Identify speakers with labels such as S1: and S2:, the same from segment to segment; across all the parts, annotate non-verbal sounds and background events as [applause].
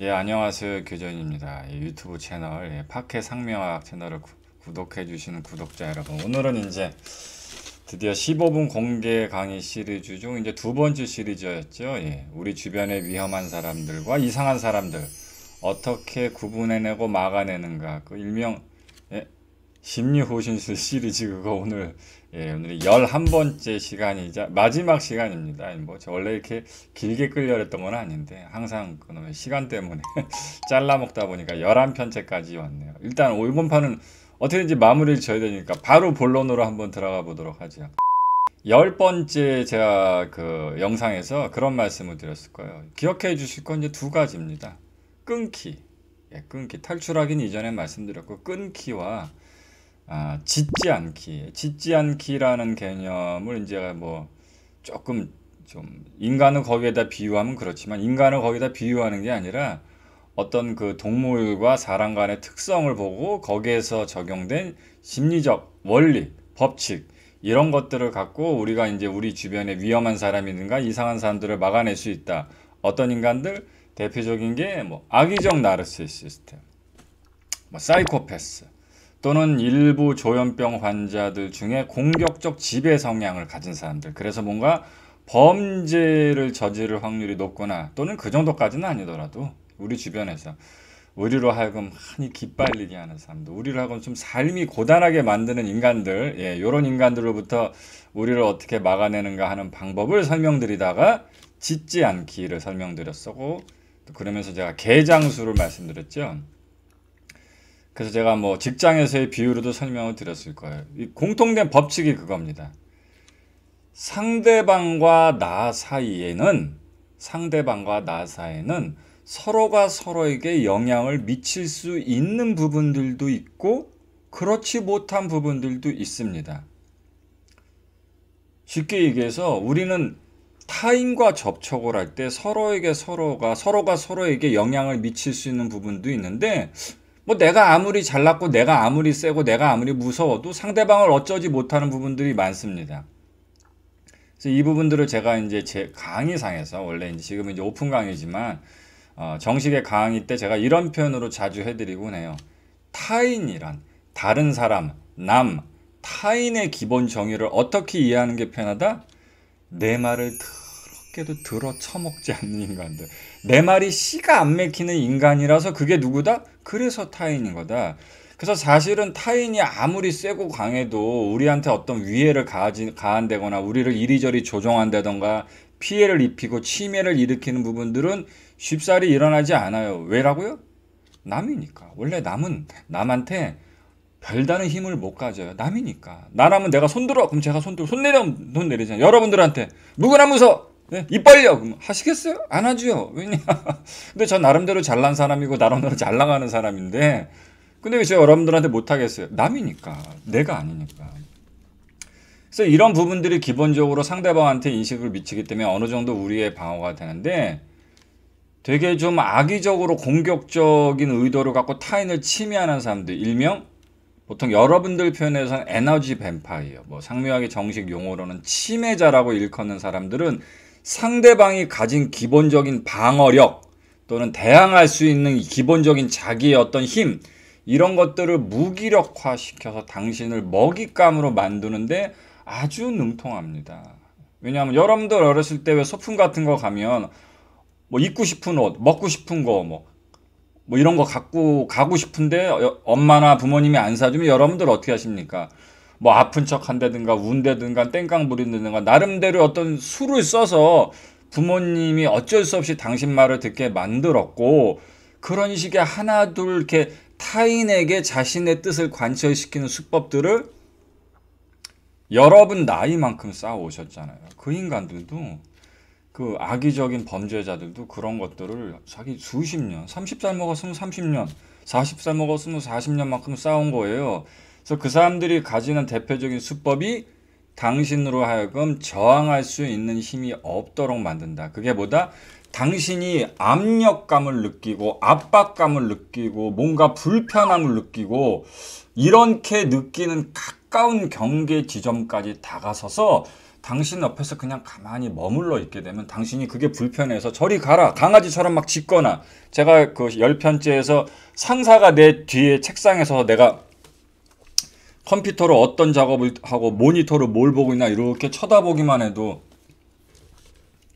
S1: 예, 안녕하세요. 교전입니다. 예, 유튜브 채널, 예, 파케 상명학 채널을 구, 독해주시는 구독자 여러분. 오늘은 이제 드디어 15분 공개 강의 시리즈 중 이제 두 번째 시리즈였죠. 예, 우리 주변의 위험한 사람들과 이상한 사람들 어떻게 구분해내고 막아내는가. 그 일명, 예, 심리호신술 시리즈가 오늘 예, 오늘 11번째 시간이자 마지막 시간입니다. 뭐 원래 이렇게 길게 끌려랬던 건 아닌데 항상 그놈의 시간 때문에 [laughs] 잘라 먹다 보니까 11편째까지 왔네요. 일단 이번 판은 어떻게든지 마무리를 져야 되니까 바로 본론으로 한번 들어가 보도록 하죠. 열 번째 제가 그 영상에서 그런 말씀을 드렸을 거예요. 기억해 주실 건 이제 두 가지입니다. 끊기. 예, 끊기. 탈출하기 이전에 말씀드렸고 끊기와 아, 짓지 않기, 짓지 않기라는 개념을 이제 뭐 조금 좀 인간을 거기에다 비유하면 그렇지만 인간을 거기다 비유하는 게 아니라 어떤 그 동물과 사람 간의 특성을 보고 거기에서 적용된 심리적 원리, 법칙 이런 것들을 갖고 우리가 이제 우리 주변에 위험한 사람이든가 이상한 사람들을 막아낼 수 있다. 어떤 인간들 대표적인 게 뭐 악의적 나르시시스템, 뭐 사이코패스, 또는 일부 조현병 환자들 중에 공격적 지배 성향을 가진 사람들. 그래서 뭔가 범죄를 저지를 확률이 높거나 또는 그 정도까지는 아니더라도 우리 주변에서 우리로 하여금 많이 기빨리게 하는 사람들, 우리로 하여금 좀 삶이 고단하게 만드는 인간들, 예, 이런 인간들로부터 우리를 어떻게 막아내는가 하는 방법을 설명드리다가 짓지 않기를 설명드렸었고, 또 그러면서 제가 개장수를 말씀드렸죠. 그래서 제가 뭐 직장에서의 비유로도 설명을 드렸을 거예요. 공통된 법칙이 그겁니다. 상대방과 나 사이에는 상대방과 나 사이에는 서로가 서로에게 영향을 미칠 수 있는 부분들도 있고 그렇지 못한 부분들도 있습니다. 쉽게 얘기해서 우리는 타인과 접촉을 할 때 서로에게 서로가 서로가 서로에게 영향을 미칠 수 있는 부분도 있는데 뭐 내가 아무리 잘났고 내가 아무리 세고 내가 아무리 무서워도 상대방을 어쩌지 못하는 부분들이 많습니다. 그래서 이 부분들을 제가 이제 제 강의상에서 원래 이제 지금 이제 오픈 강의지만 어, 정식의 강의 때 제가 이런 표현으로 자주 해드리곤 해요. 타인이란 다른 사람, 남, 타인의 기본 정의를 어떻게 이해하는 게 편하다? 내 말을 더럽게도 들어 처먹지 않는 인간들. 내 말이 씨가 안 맥히는 인간이라서 그게 누구다? 그래서 타인인 거다. 그래서 사실은 타인이 아무리 세고 강해도 우리한테 어떤 위해를 가한다거나 우리를 이리저리 조종한다던가 피해를 입히고 침해를 일으키는 부분들은 쉽사리 일어나지 않아요. 왜라고요? 남이니까. 원래 남은 남한테 별다른 힘을 못 가져요. 남이니까. 나라면 내가 손들어. 그럼 제가 손들어. 손 내려. 손 내리잖아요. 여러분들한테. 누구나 무서 네, 입 벌려! 그럼 하시겠어요? 안 하죠. 왜냐. [laughs] 근데 저 나름대로 잘난 사람이고, 나름대로 잘 나가는 사람인데, 근데 왜제 여러분들한테 못하겠어요? 남이니까. 내가 아니니까. 그래서 이런 부분들이 기본적으로 상대방한테 인식을 미치기 때문에 어느 정도 우리의 방어가 되는데, 되게 좀 악의적으로 공격적인 의도를 갖고 타인을 침해하는 사람들, 일명 보통 여러분들 표현에서는 에너지 뱀파이어, 뭐 상묘하게 정식 용어로는 침해자라고 일컫는 사람들은 상대방이 가진 기본적인 방어력 또는 대항할 수 있는 기본적인 자기의 어떤 힘 이런 것들을 무기력화 시켜서 당신을 먹잇감으로 만드는데 아주 능통합니다. 왜냐하면 여러분들 어렸을 때 왜 소품 같은 거 가면 뭐 입고 싶은 옷, 먹고 싶은 거, 뭐, 뭐 이런 거 갖고 가고 싶은데 엄마나 부모님이 안 사주면 여러분들 어떻게 하십니까? 뭐 아픈 척 한다든가 운다든가 땡깡 부린다든가 나름대로 어떤 수를 써서 부모님이 어쩔 수 없이 당신 말을 듣게 만들었고 그런 식의 하나 둘 이렇게 타인에게 자신의 뜻을 관철시키는 수법들을 여러분 나이만큼 쌓아 오셨잖아요. 그 인간들도 그 악의적인 범죄자들도 그런 것들을 자기 수십 년, 30살 먹었으면 30년, 40살 먹었으면 40년만큼 쌓은 거예요. 그래서 그 사람들이 가지는 대표적인 수법이 당신으로 하여금 저항할 수 있는 힘이 없도록 만든다. 그게 뭐다? 당신이 압력감을 느끼고 압박감을 느끼고 뭔가 불편함을 느끼고 이렇게 느끼는 가까운 경계 지점까지 다가서서 당신 옆에서 그냥 가만히 머물러 있게 되면 당신이 그게 불편해서 저리 가라 강아지처럼 막 짖거나 제가 그 열편째에서 상사가 내 뒤에 책상에서 내가 컴퓨터로 어떤 작업을 하고 모니터로 뭘 보고 있나 이렇게 쳐다보기만 해도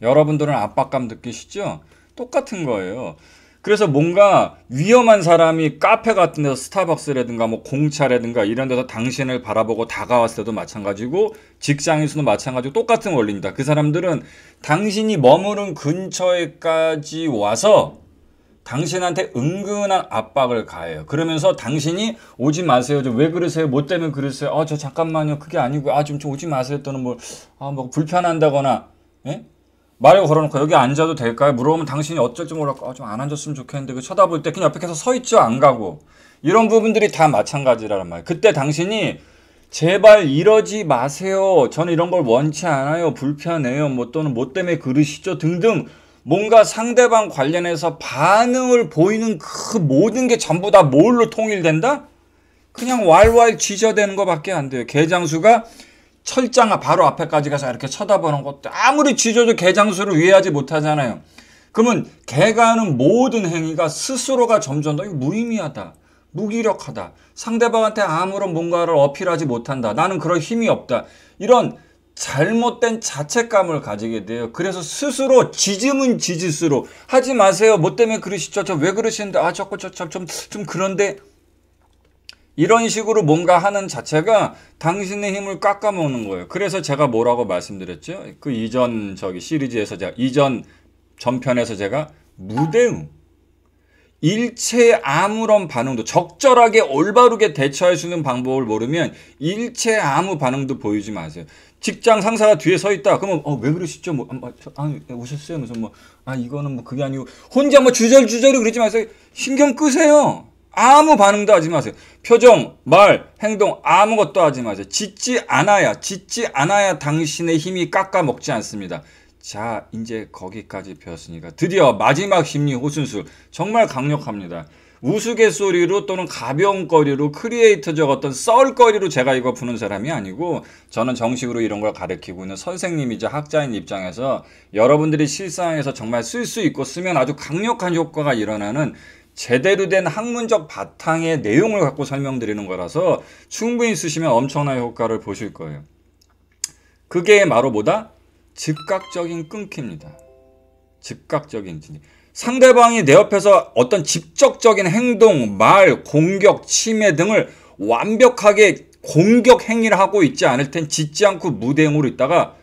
S1: 여러분들은 압박감 느끼시죠? 똑같은 거예요. 그래서 뭔가 위험한 사람이 카페 같은 데서 스타벅스라든가 뭐 공차라든가 이런 데서 당신을 바라보고 다가왔을 때도 마찬가지고 직장인수도 마찬가지고 똑같은 원리입니다. 그 사람들은 당신이 머무른 근처에까지 와서 당신한테 은근한 압박을 가해요. 그러면서 당신이 오지 마세요. 왜 그러세요? 뭐 때문에 그러세요? 아, 저 잠깐만요. 그게 아니고, 아, 좀, 좀 오지 마세요. 또는 뭐, 아, 뭐 불편한다거나, 예? 말을 걸어놓고 여기 앉아도 될까요? 물어보면 당신이 어쩔 줄 몰랐고, 아, 좀 안 앉았으면 좋겠는데, 그 쳐다볼 때 그냥 옆에 계속 서 있죠? 안 가고. 이런 부분들이 다 마찬가지라는 말이에요. 그때 당신이 제발 이러지 마세요. 저는 이런 걸 원치 않아요. 불편해요. 뭐 또는 뭐 때문에 그러시죠? 등등 뭔가 상대방 관련해서 반응을 보이는 그 모든 게 전부 다 뭘로 통일된다? 그냥 왈왈 지저대는 것밖에 안 돼요. 개장수가 철장 바로 앞에까지 가서 이렇게 쳐다보는 것도 아무리 지저도 개장수를 위해하지 못하잖아요. 그러면 개가 하는 모든 행위가 스스로가 점점 더 무의미하다. 무기력하다. 상대방한테 아무런 뭔가를 어필하지 못한다. 나는 그럴 힘이 없다. 이런 잘못된 자책감을 가지게 돼요. 그래서 스스로 지즘은 지질수록 하지 마세요. 뭐 때문에 그러시죠? 저 왜 그러시는데 아 저거 저저좀좀 그런데 이런 식으로 뭔가 하는 자체가 당신의 힘을 깎아먹는 거예요. 그래서 제가 뭐라고 말씀드렸죠? 그 이전 저기 시리즈에서 제가 이전 전편에서 제가 무대응 일체 아무런 반응도 적절하게 올바르게 대처할 수 있는 방법을 모르면 일체 아무 반응도 보이지 마세요. 직장 상사가 뒤에 서 있다. 그러면 어, 왜 그러시죠? 뭐, 아, 뭐, 아 오셨어요? 무슨 뭐, 아 이거는 뭐 그게 아니고 혼자 뭐주절주절 그러지 마세요. 신경 끄세요. 아무 반응도 하지 마세요. 표정, 말, 행동 아무것도 하지 마세요. 짓지 않아야 짓지 않아야 당신의 힘이 깎아먹지 않습니다. 자, 이제 거기까지 배웠으니까 드디어 마지막 심리 호순술 정말 강력합니다. 우스갯소리로 또는 가벼운 거리로 크리에이터적 어떤 썰거리로 제가 이거 푸는 사람이 아니고 저는 정식으로 이런 걸 가르치고 있는 선생님이자 학자인 입장에서 여러분들이 실상에서 정말 쓸 수 있고 쓰면 아주 강력한 효과가 일어나는 제대로 된 학문적 바탕의 내용을 갖고 설명드리는 거라서 충분히 쓰시면 엄청난 효과를 보실 거예요. 그게 바로 뭐다? 즉각적인 끊깁니다. 즉각적인 진입. 상대방이 내 옆에서 어떤 직접적인 행동, 말, 공격, 침해 등을 완벽하게 공격 행위를 하고 있지 않을 텐 짓지 않고 무대응으로 있다가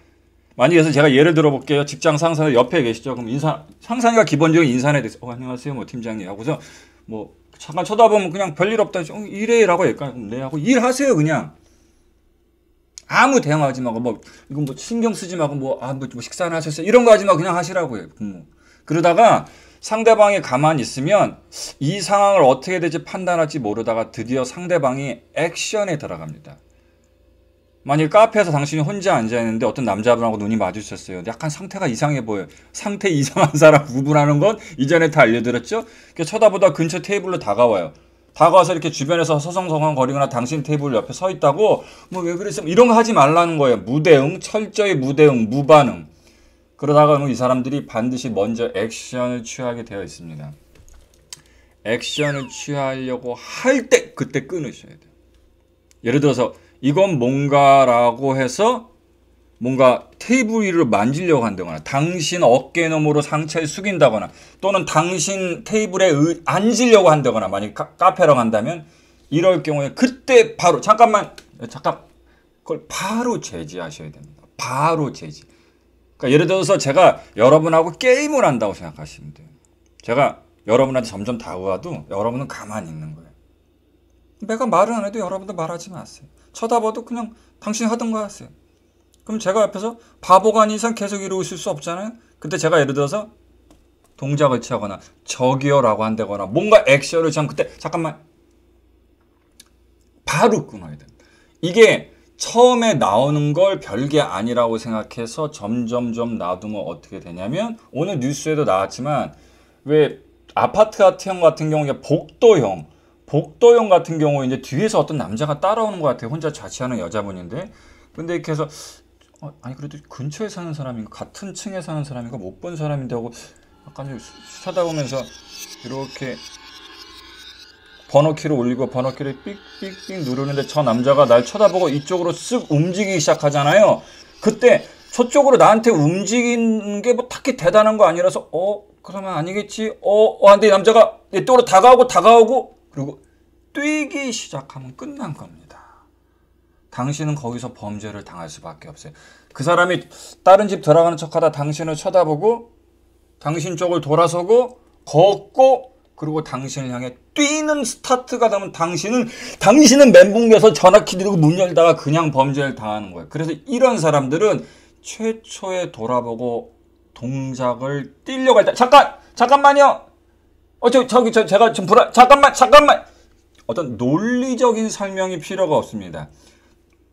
S1: 만약에서 제가 예를 들어볼게요. 직장 상사가 옆에 계시죠. 그럼 인사 상사가 기본적인 인사에 대해서 어, 안녕하세요, 뭐 팀장님 하고서 뭐 잠깐 쳐다보면 그냥 별일 없다. 어, 일해라고 할까요? 네 하고 일하세요 그냥. 아무 대응하지 말고 뭐 이건 뭐 신경 쓰지 말고 뭐아뭐 아, 뭐, 뭐 식사나 하셨어요 이런 거 하지 말고 그냥 하시라고요 근 그러다가 상대방이 가만히 있으면 이 상황을 어떻게 될지 판단할지 모르다가 드디어 상대방이 액션에 들어갑니다. 만일 카페에서 당신이 혼자 앉아있는데 어떤 남자분하고 눈이 마주쳤어요. 약간 상태가 이상해 보여요. 상태 이상한 사람 구분하는 건 이전에 다 알려드렸죠? 그러니까 쳐다보다 근처 테이블로 다가와요. 다가와서 이렇게 주변에서 서성성한 거리거나 당신 테이블 옆에 서 있다고 뭐 왜 그랬으면 뭐 이런 거 하지 말라는 거예요. 무대응, 철저히 무대응, 무반응. 그러다가 뭐 이 사람들이 반드시 먼저 액션을 취하게 되어 있습니다. 액션을 취하려고 할 때 그때 끊으셔야 돼요. 예를 들어서 이건 뭔가라고 해서 뭔가 테이블 위를 만지려고 한다거나 당신 어깨 너머로 상체를 숙인다거나 또는 당신 테이블에 의, 앉으려고 한다거나 만약 카페로 간다면 이럴 경우에 그때 바로 잠깐만 잠깐 그걸 바로 제지하셔야 됩니다. 바로 제지. 그러니까 예를 들어서 제가 여러분하고 게임을 한다고 생각하시면 돼요. 제가 여러분한테 점점 다가와도 여러분은 가만히 있는 거예요. 내가 말을 안 해도 여러분도 말하지 마세요. 쳐다봐도 그냥 당신 하던 거 하세요. 그럼 제가 옆에서 바보가 아닌 이상 계속 이러고 있을 수 없잖아요. 그때 제가 예를 들어서 동작을 취하거나 저기요라고 한다거나 뭔가 액션을 취 그때 잠깐만 바로 끊어야 된다. 이게 처음에 나오는 걸 별게 아니라고 생각해서 점점점 놔두면 어떻게 되냐면 오늘 뉴스에도 나왔지만 왜 아파트 같은 같은 경우에 복도형 복도형 같은 경우 에 이제 뒤에서 어떤 남자가 따라오는 것 같아요. 혼자 자취하는 여자분인데 근데 이렇게 해서 어, 아니 그래도 근처에 사는 사람인가 같은 층에 사는 사람인가 못 본 사람인데 하고 약간 좀 쳐다보면서 이렇게 번호키를 올리고 번호키를 삑삑삑 누르는데 저 남자가 날 쳐다보고 이쪽으로 쓱 움직이기 시작하잖아요. 그때 저쪽으로 나한테 움직이는게 뭐 딱히 대단한 거 아니라서 어 그러면 아니겠지 어, 어 근데 남자가 이 쪽으로 다가오고 다가오고 그리고 뛰기 시작하면 끝난 겁니다. 당신은 거기서 범죄를 당할 수밖에 없어요. 그 사람이 다른 집 들어가는 척하다 당신을 쳐다보고 당신 쪽을 돌아서고 걷고 그리고 당신을 향해 뛰는 스타트가 되면 당신은 당신은 멘붕돼서 전화키 들고 문 열다가 그냥 범죄를 당하는 거예요. 그래서 이런 사람들은 최초에 돌아보고 동작을 뛰려고 할 때 잠깐 잠깐만요. 어저 저기 저 제가 좀 불안 잠깐만 잠깐만 어떤 논리적인 설명이 필요가 없습니다.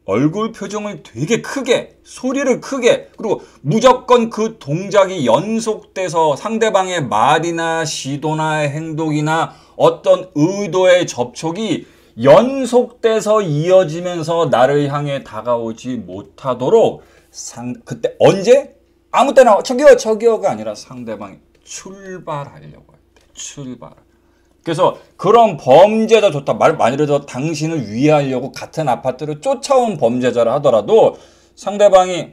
S1: 얼굴 표정을 되게 크게 소리를 크게 그리고 무조건 그 동작이 연속돼서 상대방의 말이나 시도나 행동이나 어떤 의도의 접촉이 연속돼서 이어지면서 나를 향해 다가오지 못하도록 상 그때 언제 아무 때나 저기요 저기요가 아니라 상대방이 출발하려고 할때 출발 그래서 그런 범죄자 좋다. 말, 만일에도 당신을 위하려고 같은 아파트를 쫓아온 범죄자를 하더라도 상대방이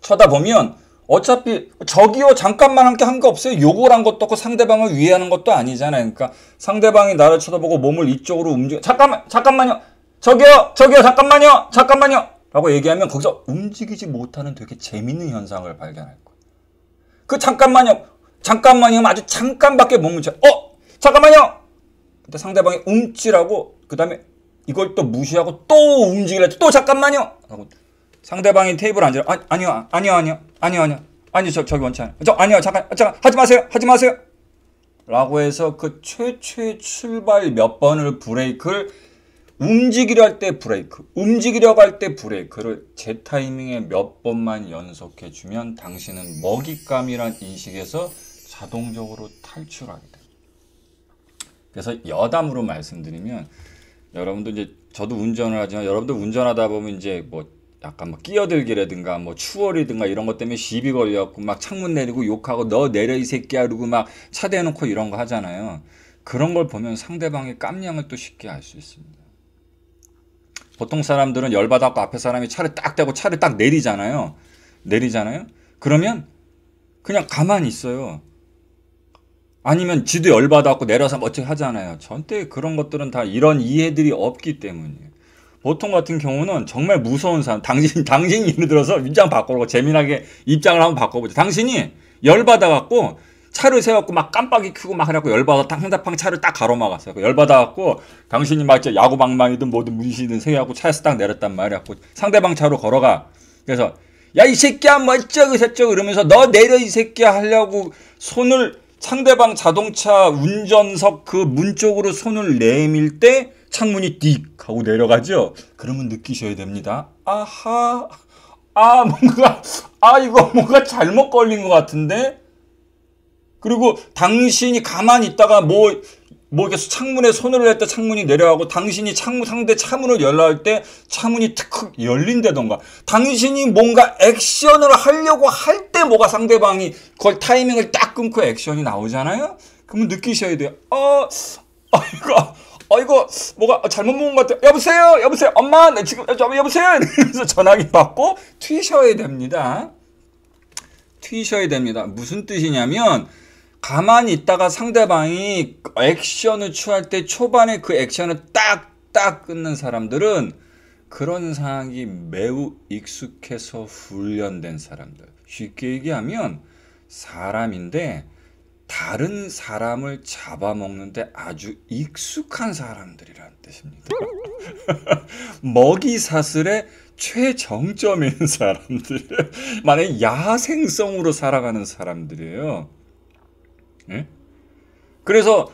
S1: 쳐다보면 어차피 저기요 잠깐만 함께 한 거 없어요. 욕을 한 것도 없고 상대방을 위하는 것도 아니잖아요. 그러니까 상대방이 나를 쳐다보고 몸을 이쪽으로 움직여 잠깐만 잠깐만요. 저기요 저기요 잠깐만요 잠깐만요 라고 얘기하면 거기서 움직이지 못하는 되게 재밌는 현상을 발견할 거예요. 그 잠깐만요 잠깐만요 아주 잠깐밖에 몸을 혀어 잠깐만요. 근데 상대방이 움찔하고 그 다음에 이걸 또 무시하고 또 움직이려 또 잠깐만요. 하고 상대방이 테이블 앉으라 아, 아니요 아니요 아니요 아니요 아니요 아니요 저 저기 원치 않아요. 저 아니요 잠깐 잠깐 하지 마세요 하지 마세요. 라고 해서 그 최초의 출발 몇 번을 브레이크를 움직이려 할 때 브레이크, 움직이려 할때 브레이크를 제 타이밍에 몇 번만 연속해주면 당신은 먹잇감이란 인식에서 자동적으로 탈출하게 그래서 여담으로 말씀드리면 여러분도 이제 저도 운전을 하지만 여러분도 운전하다 보면 이제 뭐 약간 뭐 끼어들기라든가 뭐 추월이든가 이런 것 때문에 시비 걸려갖고 막 창문 내리고 욕하고 너 내려 이 새끼야 그러고 막 차 대놓고 이런 거 하잖아요. 그런 걸 보면 상대방의 깜냥을 또 쉽게 알 수 있습니다. 보통 사람들은 열받아고 앞에 사람이 차를 딱 대고 차를 딱 내리잖아요. 내리잖아요. 그러면 그냥 가만히 있어요. 아니면 지도 열받아갖고 내려서 멋지게 뭐 하잖아요. 절대 그런 것들은 다 이런 이해들이 없기 때문이에요. 보통 같은 경우는 정말 무서운 사람, 당신, 당신이 예를 들어서 입장 바꾸고 꿔 재미나게 입장을 한번 바꿔보죠. 당신이 열받아갖고 차를 세웠고 막 깜빡이 켜고 막하갖고 열받아 딱 상대방 차를 딱 가로막았어요. 그 열받아갖고 당신이 막 야구방망이든 뭐든 무시든 세우고 차에서 딱 내렸단 말이야. 상대방 차로 걸어가. 그래서 야 이 새끼야 뭐 어쩌고 저쩌고 이러면서 너 내려 이 새끼야 하려고 손을 상대방 자동차 운전석 그 문 쪽으로 손을 내밀 때 창문이 띡 하고 내려가죠. 그러면 느끼셔야 됩니다. 아하, 아 뭔가 아 이거 뭔가 잘못 걸린 것 같은데. 그리고 당신이 가만히 있다가 뭐뭐 이렇게 창문에 손을 낼다 창문이 내려가고 당신이 창문 상대 차문을 열라할 때 차문이 탁 열린다던가 당신이 뭔가 액션을 하려고 할 때 뭐가 상대방이 그걸 타이밍을 딱 끊고 액션이 나오잖아요. 그러면 느끼셔야 돼요. 어, 어 이거 아 이거 뭐가 잘못 먹은 것 같아. 여보세요, 여보세요, 엄마, 나 네, 지금 여보세요. [laughs] 이러면서 전화기 받고 튀셔야 됩니다. 튀셔야 됩니다. 무슨 뜻이냐면 가만히 있다가 상대방이 액션을 취할 때 초반에 그 액션을 딱딱 끊는 사람들은 그런 상황이 매우 익숙해서 훈련된 사람들. 쉽게 얘기하면 사람인데 다른 사람을 잡아먹는데 아주 익숙한 사람들이라는 뜻입니다. [laughs] 먹이 사슬의 최정점인 사람들. [laughs] 만약 에 야생성으로 살아가는 사람들이에요. 응? 그래서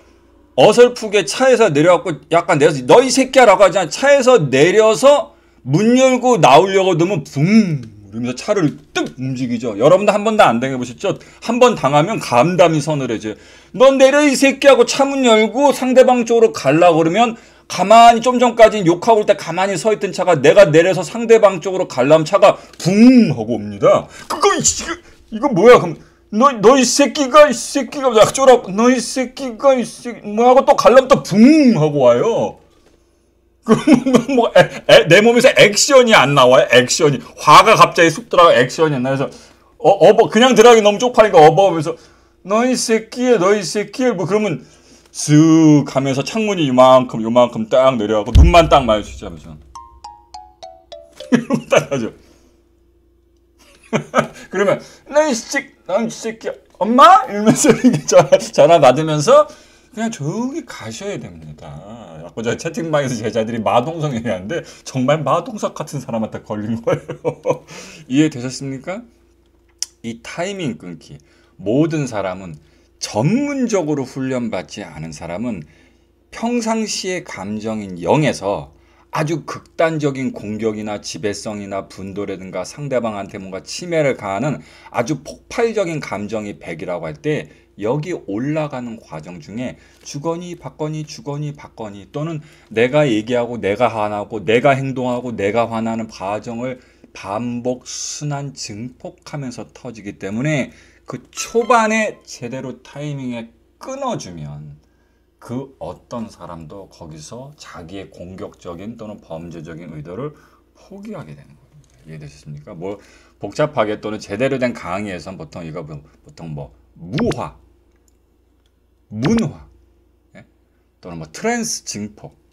S1: 어설프게 차에서 내려갖고 약간 내려서 너희 새끼야라고 하지 않아 차에서 내려서 문 열고 나오려고 하면붕 이러면서 차를 뜩 움직이죠. 여러분도 한 번도 안 당해보셨죠? 한 번 당하면 감담이 서늘해져요. 넌 내려 이 새끼하고 차 문 열고 상대방 쪽으로 갈라 그러면 가만히 좀 전까지 욕하고 올 때 가만히 서 있던 차가 내가 내려서 상대방 쪽으로 갈라면 차가 붕 하고 옵니다. 그거 이거, 이거 뭐야? 그럼 너, 너 이 새끼가, 이 새끼가, 약 쫄아, 너이 새끼가, 이 새끼, 뭐 하고 또 갈라면 또 붕! 하고 와요. [laughs] 그러면 뭐, 에, 에, 내 몸에서 액션이 안 나와요, 액션이. 화가 갑자기 쑥 들어가 액션이 안 나와서, 어, 어버, 그냥 드라기 너무 쪽팔니까 어버하면서, 너 이 새끼야, 너 이 새끼야, 뭐 그러면, 쓱 하면서 창문이 이만큼, 이만큼 딱 내려가고, 눈만 딱 마주치자, 면서 [laughs] 이러고 딱하죠 [laughs] 그러면 나이 새끼, 이 새끼, 엄마 이러면서 전화, 전화 받으면서 그냥 조용히 가셔야 됩니다. 아까 저 채팅방에서 제자들이 마동석 얘기하는데 정말 마동석 같은 사람한테 걸린 거예요. [laughs] 이해되셨습니까? 이 타이밍 끊기. 모든 사람은 전문적으로 훈련받지 않은 사람은 평상시의 감정인 0에서 아주 극단적인 공격이나 지배성이나 분도라든가 상대방한테 뭔가 침해를 가하는 아주 폭발적인 감정이 백이라고 할 때 여기 올라가는 과정 중에 주거니 받거니 주거니 받거니 또는 내가 얘기하고 내가 화나고 내가 행동하고 내가 화나는 과정을 반복 순환 증폭하면서 터지기 때문에 그 초반에 제대로 타이밍에 끊어주면 그 어떤 사람도 거기서 자기의 공격적인 또는 범죄적인 의도를 포기하게 되는 거예요. 이해되셨습니까? 뭐 복잡하게 또는 제대로 된 강의에선 보통 이거 뭐, 보통 뭐 무화, 문화, 예? 또는 뭐 트랜스 증폭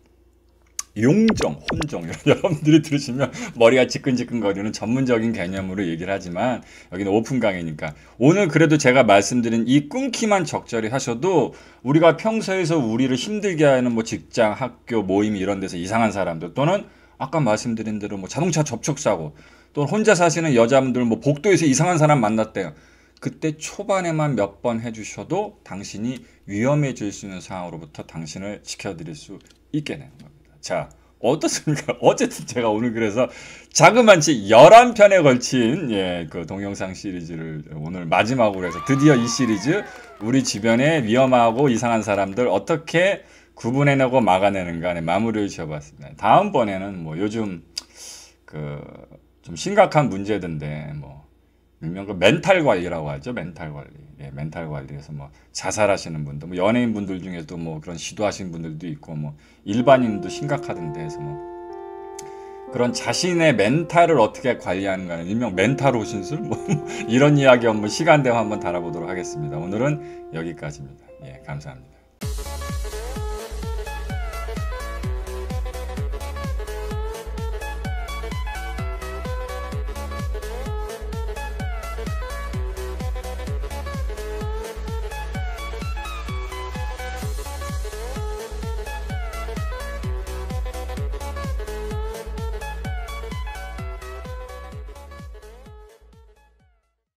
S1: 용정, 혼정 [laughs] 여러분들이 들으시면 머리가 지끈지끈거리는 전문적인 개념으로 얘기를 하지만 여기는 오픈 강의니까 오늘 그래도 제가 말씀드린 이 끊기만 적절히 하셔도 우리가 평소에서 우리를 힘들게 하는 뭐 직장, 학교, 모임 이런 데서 이상한 사람들 또는 아까 말씀드린 대로 뭐 자동차 접촉사고 또는 혼자 사시는 여자분들 뭐 복도에서 이상한 사람 만났대요. 그때 초반에만 몇 번 해주셔도 당신이 위험해질 수 있는 상황으로부터 당신을 지켜드릴 수 있게 되는 거예요. 자, 어떻습니까? [laughs] 어쨌든 제가 오늘 그래서 자그만치 11편에 걸친 예, 그 동영상 시리즈를 오늘 마지막으로 해서 드디어 이 시리즈 우리 주변에 위험하고 이상한 사람들 어떻게 구분해내고 막아내는가에 네, 마무리를 지어봤습니다. 다음번에는 뭐 요즘 그 좀 심각한 문제던데 뭐 일명 그 멘탈 관리라고 하죠. 멘탈 관리. 예, 멘탈 관리에서 뭐 자살하시는 분들, 뭐 연예인 분들 중에도 뭐 그런 시도하신 분들도 있고 뭐 일반인도 심각하던데 해서 뭐 그런 자신의 멘탈을 어떻게 관리하는가 일명 멘탈 오신술 뭐 [laughs] 이런 이야기 한번 시간 되면 한번 달아보도록 하겠습니다. 오늘은 여기까지입니다. 예, 감사합니다.